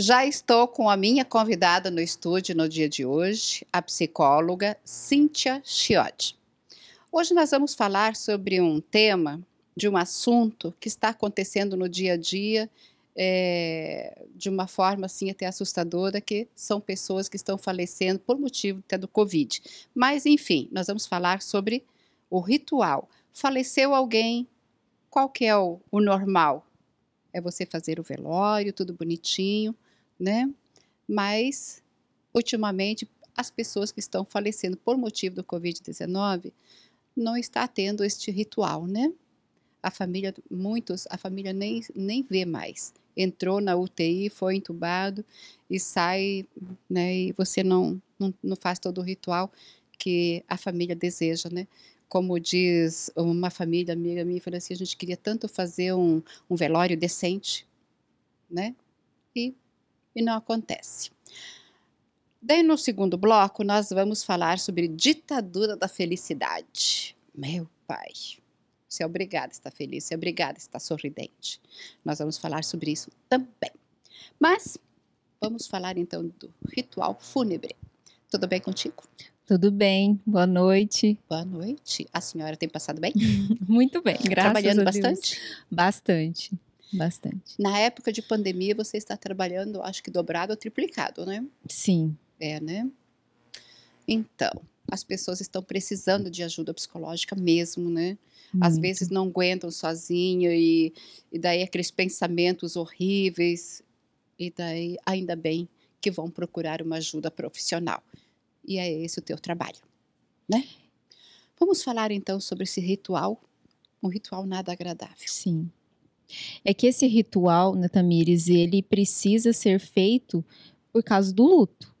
Já estou com a minha convidada no estúdio no dia de hoje, a psicóloga Cíntia Chiotti. Hoje nós vamos falar sobre um tema de um assunto que está acontecendo no dia a dia é, de uma forma assim até assustadora, que são pessoas que estão falecendo por motivo até do Covid. Mas enfim, nós vamos falar sobre o ritual. Faleceu alguém, qual que é o, o normal? É você fazer o velório, tudo bonitinho né? Mas ultimamente as pessoas que estão falecendo por motivo do COVID-19 não está tendo este ritual, né? A família, muitos, a família nem, nem vê mais. Entrou na UTI, foi entubado e sai, né? E você não, não, não faz todo o ritual que a família deseja, né? Como diz uma família amiga minha, falou assim, a gente queria tanto fazer um, um velório decente, né? E e não acontece. Daí no segundo bloco nós vamos falar sobre ditadura da felicidade. Meu pai, você é obrigado a estar feliz, você é obrigado a estar sorridente. Nós vamos falar sobre isso também. Mas vamos falar então do ritual fúnebre. Tudo bem contigo? Tudo bem, boa noite. Boa noite. A senhora tem passado bem? Muito bem, graças Trabalhando a Deus. Trabalhando bastante? Bastante. Bastante. Na época de pandemia, você está trabalhando, acho que dobrado ou triplicado, né? Sim. É, né? Então, as pessoas estão precisando de ajuda psicológica mesmo, né? Muito. Às vezes não aguentam sozinha e, e daí aqueles pensamentos horríveis. E daí, ainda bem que vão procurar uma ajuda profissional. E é esse o teu trabalho, né? Vamos falar então sobre esse ritual, um ritual nada agradável. Sim é que esse ritual, né, Tamires, ele precisa ser feito por causa do luto.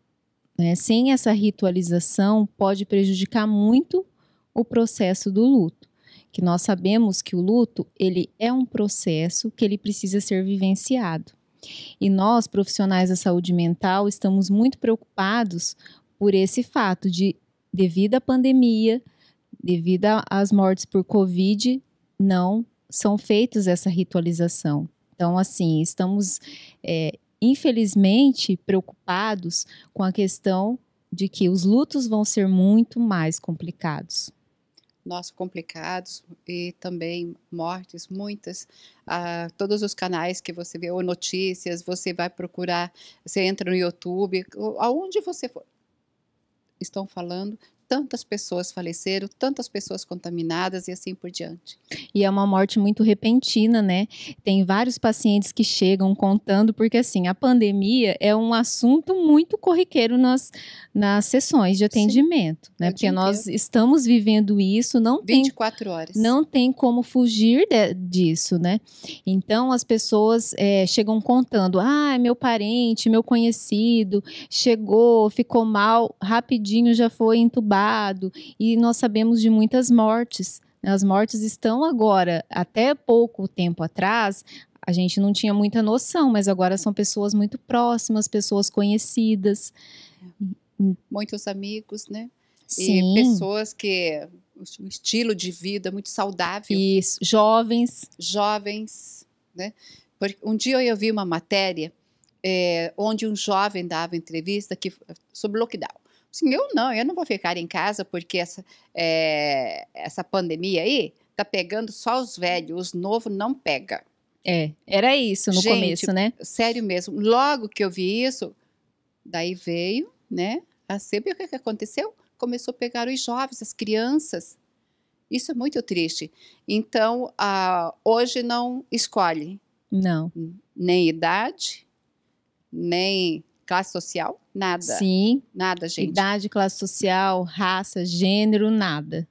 Né? Sem essa ritualização, pode prejudicar muito o processo do luto. Que nós sabemos que o luto ele é um processo que ele precisa ser vivenciado. E nós, profissionais da saúde mental, estamos muito preocupados por esse fato de, devido à pandemia, devido às mortes por Covid, não são feitos essa ritualização. Então, assim, estamos é, infelizmente preocupados com a questão de que os lutos vão ser muito mais complicados. Nossa, complicados e também mortes, muitas. Ah, todos os canais que você vê, ou notícias, você vai procurar, você entra no YouTube, aonde você for, estão falando tantas pessoas faleceram, tantas pessoas contaminadas e assim por diante. E é uma morte muito repentina, né? Tem vários pacientes que chegam contando, porque assim, a pandemia é um assunto muito corriqueiro nas, nas sessões de atendimento, Sim, né? É porque nós estamos vivendo isso, não 24 tem, horas. Não tem como fugir de, disso, né? Então as pessoas é, chegam contando: ah, meu parente, meu conhecido, chegou, ficou mal, rapidinho já foi entubado e nós sabemos de muitas mortes. Né? As mortes estão agora, até pouco tempo atrás, a gente não tinha muita noção, mas agora são pessoas muito próximas, pessoas conhecidas. Muitos amigos, né? Sim. E pessoas que um estilo de vida muito saudável. Isso, jovens. Jovens, né? Porque um dia eu vi uma matéria é, onde um jovem dava entrevista que, eh, sobre lockdown. Assim, eu não, eu não vou ficar em casa porque essa, é, essa pandemia aí tá pegando só os velhos, os novos não pega. É, era isso no Gente, começo, né? Sério mesmo. Logo que eu vi isso, daí veio, né? A sempre o que, que aconteceu? Começou a pegar os jovens, as crianças. Isso é muito triste. Então, ah, hoje não escolhe. Não. Nem idade, nem classe social. Nada. Sim. Nada, gente. Idade, classe social, raça, gênero, nada.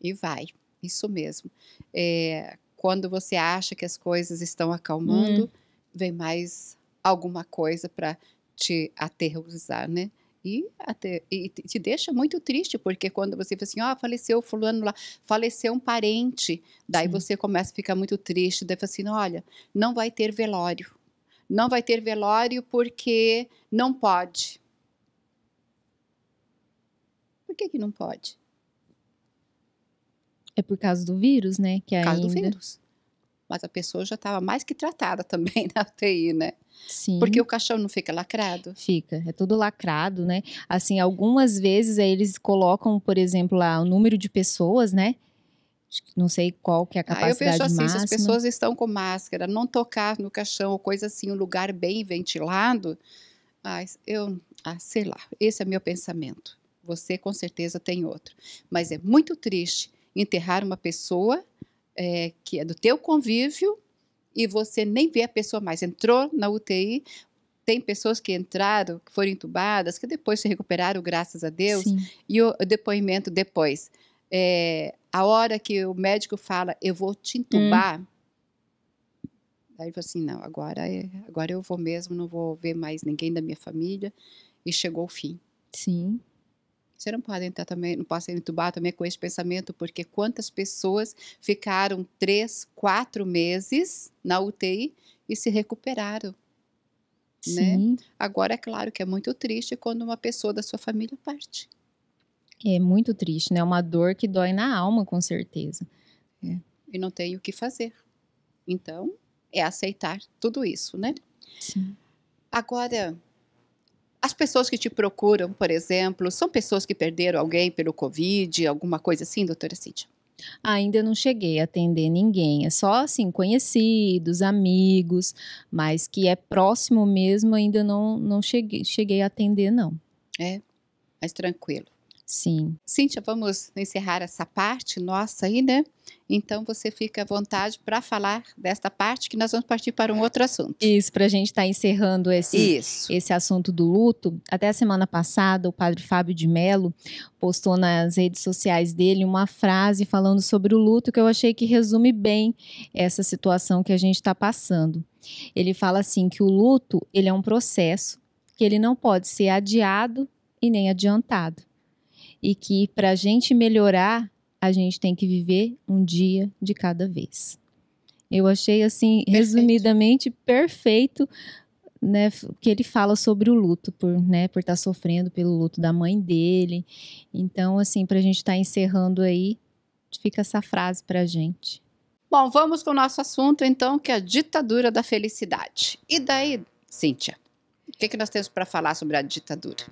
E vai. Isso mesmo. É, quando você acha que as coisas estão acalmando, hum. vem mais alguma coisa para te aterrorizar, né? E, até, e, te deixa muito triste, porque quando você fala assim, ó, oh, faleceu fulano lá, faleceu um parente, daí Sim. você começa a ficar muito triste, daí fala assim, olha, não vai ter velório não vai ter velório porque não pode. Por que, que não pode? É por causa do vírus, né? Que por causa ainda... do vírus. Mas a pessoa já estava mais que tratada também na UTI, né? Sim. Porque o caixão não fica lacrado? Fica, é tudo lacrado, né? Assim, algumas vezes aí eles colocam, por exemplo, lá o número de pessoas, né? não sei qual que é a capacidade máxima. Ah, eu vejo assim, máxima. se as pessoas estão com máscara, não tocar no caixão ou coisa assim, um lugar bem ventilado, ah, eu, ah, sei lá, esse é meu pensamento. Você com certeza tem outro. Mas é muito triste enterrar uma pessoa é, que é do teu convívio e você nem vê a pessoa mais. Entrou na UTI, tem pessoas que entraram, que foram entubadas, que depois se recuperaram, graças a Deus, Sim. e o depoimento depois. É, a hora que o médico fala, eu vou te entubar, hum. Aí ele falou assim, não, agora, é, agora eu vou mesmo, não vou ver mais ninguém da minha família. E chegou o fim. Sim. Você não pode entrar também, não pode entubar também com esse pensamento, porque quantas pessoas ficaram três, quatro meses na UTI e se recuperaram. Né? Sim. Né? Agora, é claro que é muito triste quando uma pessoa da sua família parte. É muito triste, né? É uma dor que dói na alma, com certeza. É. E não tem o que fazer. Então, é aceitar tudo isso, né? Sim. Agora, as pessoas que te procuram, por exemplo, são pessoas que perderam alguém pelo Covid, alguma coisa assim, doutora Cíntia? Ainda não cheguei a atender ninguém, é só assim conhecidos, amigos, mas que é próximo mesmo ainda não não cheguei, cheguei a atender não. É, mas tranquilo. Sim. Cíntia, vamos encerrar essa parte nossa aí, né? Então você fica à vontade para falar desta parte que nós vamos partir para um outro assunto. Isso, para a gente estar tá encerrando esse, Isso. esse assunto do luto. Até a semana passada, o padre Fábio de Mello postou nas redes sociais dele uma frase falando sobre o luto que eu achei que resume bem essa situação que a gente está passando. Ele fala assim que o luto ele é um processo que ele não pode ser adiado e nem adiantado e que para a gente melhorar, a gente tem que viver um dia de cada vez. Eu achei assim, perfeito. resumidamente perfeito, né, que ele fala sobre o luto por, né, por estar tá sofrendo pelo luto da mãe dele. Então, assim, para a gente estar tá encerrando aí, fica essa frase para a gente. Bom, vamos com o nosso assunto, então, que é a ditadura da felicidade. E daí, Cíntia, o que, que nós temos para falar sobre a ditadura?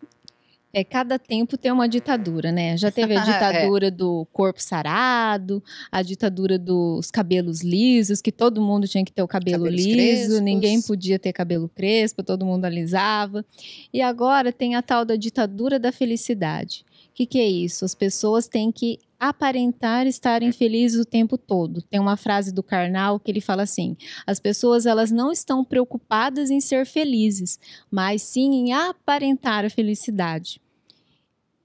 É, cada tempo tem uma ditadura, né? Já teve a é. ditadura é. do corpo sarado, a ditadura dos cabelos lisos, que todo mundo tinha que ter o cabelo Cabelos liso, crespos. ninguém podia ter cabelo crespo, todo mundo alisava. E agora tem a tal da ditadura da felicidade. O que, que é isso? As pessoas têm que aparentar estar infelizes o tempo todo. Tem uma frase do Karnal que ele fala assim: as pessoas elas não estão preocupadas em ser felizes, mas sim em aparentar a felicidade,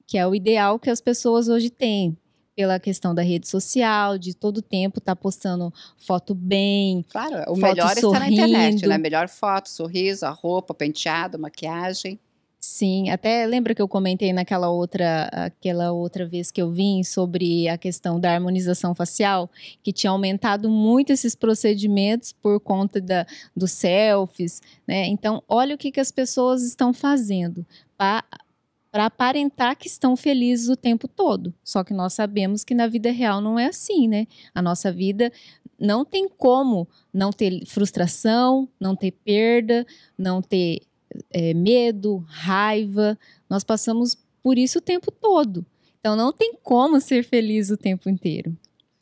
que é o ideal que as pessoas hoje têm pela questão da rede social, de todo tempo tá postando foto bem. Claro, o melhor sorrindo. está na internet, né? Melhor foto, sorriso, a roupa, penteado, maquiagem. Sim, até lembra que eu comentei naquela outra, aquela outra vez que eu vim sobre a questão da harmonização facial, que tinha aumentado muito esses procedimentos por conta da, dos selfies, né? Então, olha o que, que as pessoas estão fazendo para aparentar que estão felizes o tempo todo. Só que nós sabemos que na vida real não é assim, né? A nossa vida não tem como não ter frustração, não ter perda, não ter é, medo, raiva. Nós passamos por isso o tempo todo. Então não tem como ser feliz o tempo inteiro.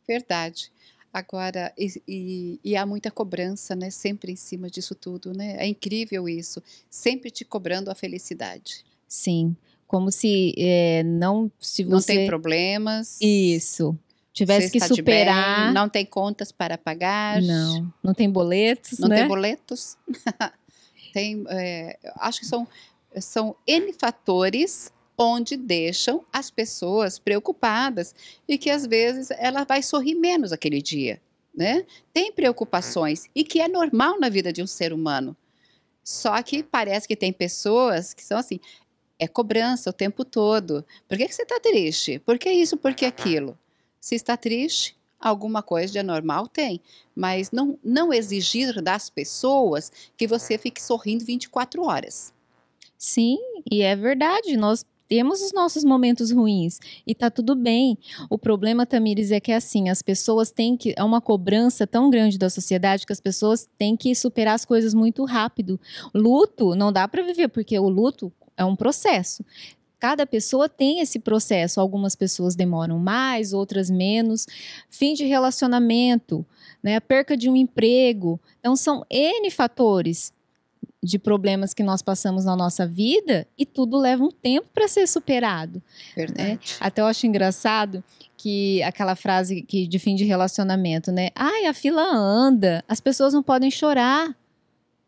Verdade. Agora, e, e, e, há muita cobrança, né? Sempre em cima disso tudo, né? É incrível isso. Sempre te cobrando a felicidade. Sim. Como se é, não. Se você... Não tem problemas. Isso. Tivesse que superar. Bem, não tem contas para pagar. Não. Não tem boletos. Não né? tem boletos. Tem, é, acho que são, são N fatores onde deixam as pessoas preocupadas e que às vezes ela vai sorrir menos aquele dia, né? Tem preocupações e que é normal na vida de um ser humano. Só que parece que tem pessoas que são assim, é cobrança o tempo todo. Por que, que você está triste? Por que isso? Por que aquilo? Se está triste, alguma coisa de anormal tem, mas não, não exigir das pessoas que você fique sorrindo 24 horas. Sim, e é verdade, nós temos os nossos momentos ruins e tá tudo bem. O problema, Tamires, é que é assim, as pessoas têm que. É uma cobrança tão grande da sociedade que as pessoas têm que superar as coisas muito rápido. Luto não dá para viver, porque o luto é um processo cada pessoa tem esse processo. Algumas pessoas demoram mais, outras menos. Fim de relacionamento, né? perca de um emprego. Então, são N fatores de problemas que nós passamos na nossa vida e tudo leva um tempo para ser superado. Né? Verdade. Né? Até eu acho engraçado que aquela frase que de fim de relacionamento, né? Ai, a fila anda, as pessoas não podem chorar.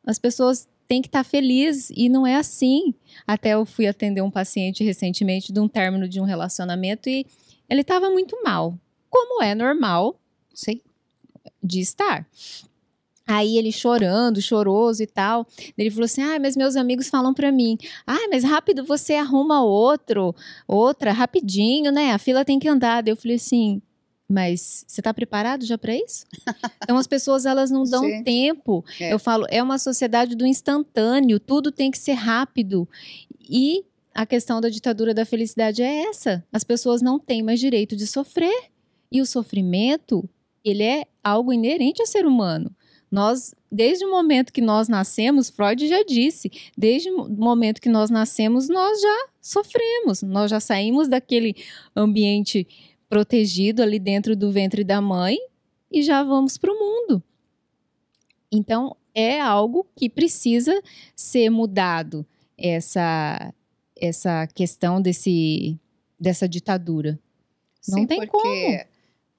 As pessoas tem que estar tá feliz e não é assim. Até eu fui atender um paciente recentemente de um término de um relacionamento e ele estava muito mal, como é normal sei, de estar. Aí ele chorando, choroso e tal. Ele falou assim: "Ah, mas meus amigos falam para mim: "Ah, mas rápido você arruma outro, outra rapidinho, né? A fila tem que andar". Eu falei assim: mas você está preparado já para isso? Então as pessoas elas não dão Sim. tempo. É. Eu falo, é uma sociedade do instantâneo, tudo tem que ser rápido. E a questão da ditadura da felicidade é essa. As pessoas não têm mais direito de sofrer. E o sofrimento, ele é algo inerente ao ser humano. Nós, desde o momento que nós nascemos, Freud já disse, desde o momento que nós nascemos, nós já sofremos, nós já saímos daquele ambiente protegido ali dentro do ventre da mãe e já vamos para o mundo. Então, é algo que precisa ser mudado essa essa questão desse dessa ditadura. Não Sim, tem porque, como.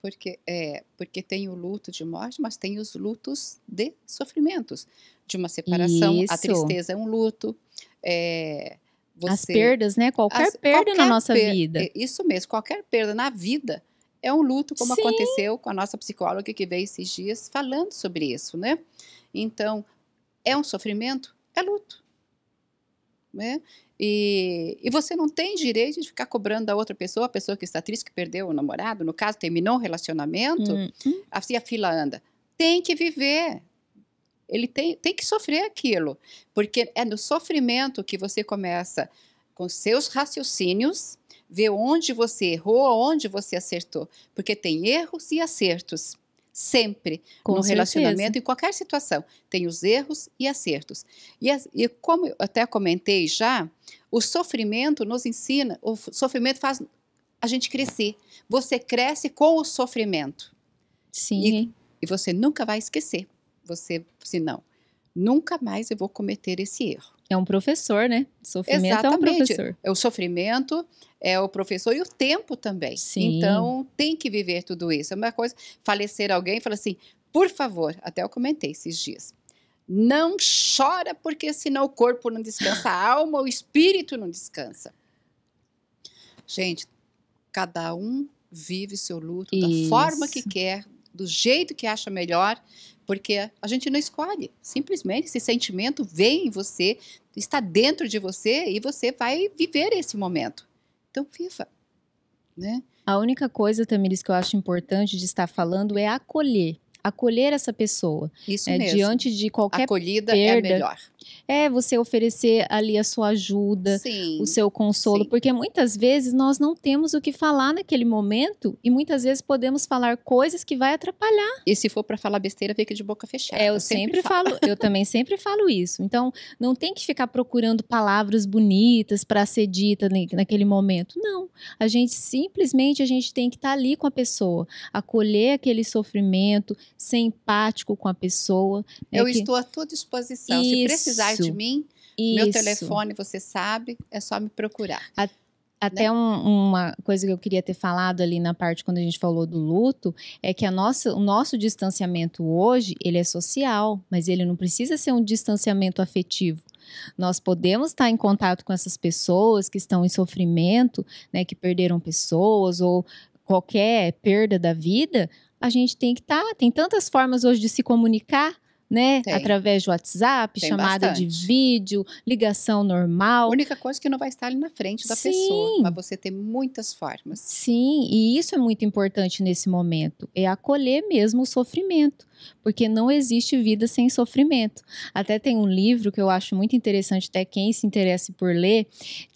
Porque é, porque tem o luto de morte, mas tem os lutos de sofrimentos, de uma separação, Isso. a tristeza é um luto, é, você, as perdas, né? Qualquer as, perda qualquer na nossa per vida. Isso mesmo, qualquer perda na vida é um luto, como Sim. aconteceu com a nossa psicóloga que veio esses dias falando sobre isso, né? Então, é um sofrimento? É luto. Né? E, e você não tem direito de ficar cobrando da outra pessoa, a pessoa que está triste, que perdeu o namorado, no caso, terminou o relacionamento, hum. assim a fila anda. Tem que viver, ele tem, tem que sofrer aquilo, porque é no sofrimento que você começa com seus raciocínios, ver onde você errou, onde você acertou, porque tem erros e acertos. Sempre, com no certeza. relacionamento, em qualquer situação, tem os erros e acertos. E, e como eu até comentei já, o sofrimento nos ensina, o sofrimento faz a gente crescer. Você cresce com o sofrimento. Sim. E, e você nunca vai esquecer você, se assim, não, nunca mais eu vou cometer esse erro. É um professor, né? sofrimento Exatamente. é um professor. É o sofrimento, é o professor e o tempo também. Sim. Então, tem que viver tudo isso. É uma coisa, falecer alguém, fala assim, por favor, até eu comentei esses dias, não chora porque senão o corpo não descansa, a alma, o espírito não descansa. Gente, cada um vive seu luto isso. da forma que quer, do jeito que acha melhor, porque a gente não escolhe. Simplesmente esse sentimento vem em você, está dentro de você e você vai viver esse momento. Então, viva, né? A única coisa, Tamiris, que eu acho importante de estar falando é acolher acolher essa pessoa. Isso é, mesmo. Diante de qualquer acolhida é perda, é melhor. É você oferecer ali a sua ajuda, sim, o seu consolo, sim. porque muitas vezes nós não temos o que falar naquele momento e muitas vezes podemos falar coisas que vai atrapalhar. E se for para falar besteira, fica de boca fechada. É, eu sempre, sempre falo, falo eu também sempre falo isso. Então, não tem que ficar procurando palavras bonitas para ser dita naquele momento. Não, a gente simplesmente a gente tem que estar tá ali com a pessoa, acolher aquele sofrimento, ser empático com a pessoa. Né, eu que... estou à tua disposição. Isso, Se precisar de mim, isso. meu telefone, você sabe, é só me procurar. A... Até né? um, uma coisa que eu queria ter falado ali na parte quando a gente falou do luto é que a nossa, o nosso distanciamento hoje ele é social, mas ele não precisa ser um distanciamento afetivo. Nós podemos estar em contato com essas pessoas que estão em sofrimento, né, que perderam pessoas ou qualquer perda da vida, a gente tem que estar. Tá, tem tantas formas hoje de se comunicar né? Tem. Através de WhatsApp, Tem chamada bastante. de vídeo, ligação normal. A única coisa é que não vai estar ali na frente da Sim. pessoa, mas você ter muitas formas. Sim, e isso é muito importante nesse momento, é acolher mesmo o sofrimento, porque não existe vida sem sofrimento. Até tem um livro que eu acho muito interessante, até quem se interessa por ler,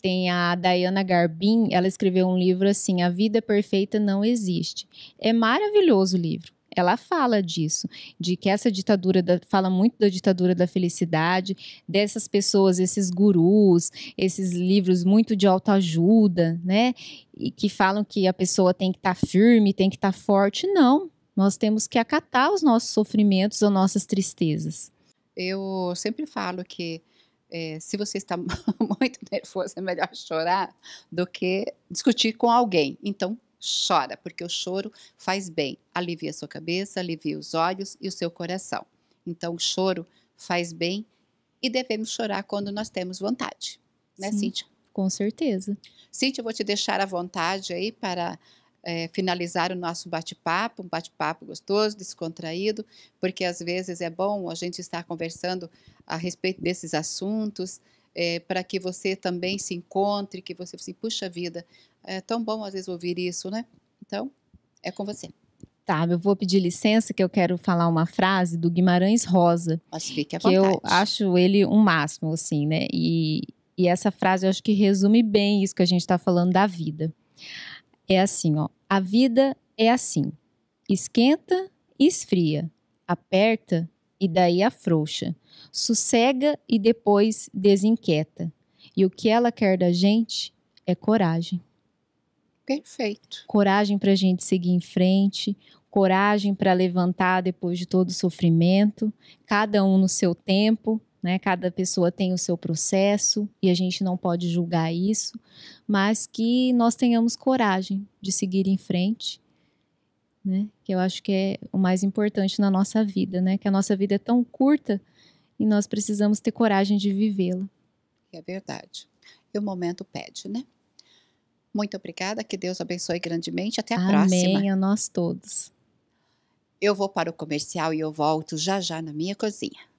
tem a Diana Garbin, ela escreveu um livro assim, A Vida Perfeita Não Existe. É maravilhoso o livro ela fala disso, de que essa ditadura da, fala muito da ditadura da felicidade, dessas pessoas, esses gurus, esses livros muito de autoajuda, né? E que falam que a pessoa tem que estar tá firme, tem que estar tá forte. Não, nós temos que acatar os nossos sofrimentos, as nossas tristezas. Eu sempre falo que é, se você está muito nervoso, é melhor chorar do que discutir com alguém. Então, chora, porque o choro faz bem, alivia sua cabeça, alivia os olhos e o seu coração. Então, o choro faz bem e devemos chorar quando nós temos vontade, né, Sim, Cíntia? Com certeza. Cíntia, eu vou te deixar à vontade aí para é, finalizar o nosso bate-papo, um bate-papo gostoso, descontraído, porque às vezes é bom a gente estar conversando a respeito desses assuntos. É, para que você também se encontre, que você assim, puxa vida, é tão bom às vezes ouvir isso, né? Então, é com você. Tá, eu vou pedir licença que eu quero falar uma frase do Guimarães Rosa. Mas fique à que eu acho ele um máximo, assim, né? E, e essa frase eu acho que resume bem isso que a gente está falando da vida. É assim, ó. A vida é assim: esquenta e esfria, aperta e daí afrouxa, sossega e depois desinquieta. E o que ela quer da gente é coragem. Perfeito. Coragem para a gente seguir em frente, coragem para levantar depois de todo o sofrimento, cada um no seu tempo, né? Cada pessoa tem o seu processo e a gente não pode julgar isso, mas que nós tenhamos coragem de seguir em frente, né? Que eu acho que é o mais importante na nossa vida, né? Que a nossa vida é tão curta e nós precisamos ter coragem de vivê-la. É verdade. E o momento pede, né? Muito obrigada, que Deus abençoe grandemente. Até a Amém, próxima. Amém a nós todos. Eu vou para o comercial e eu volto já já na minha cozinha.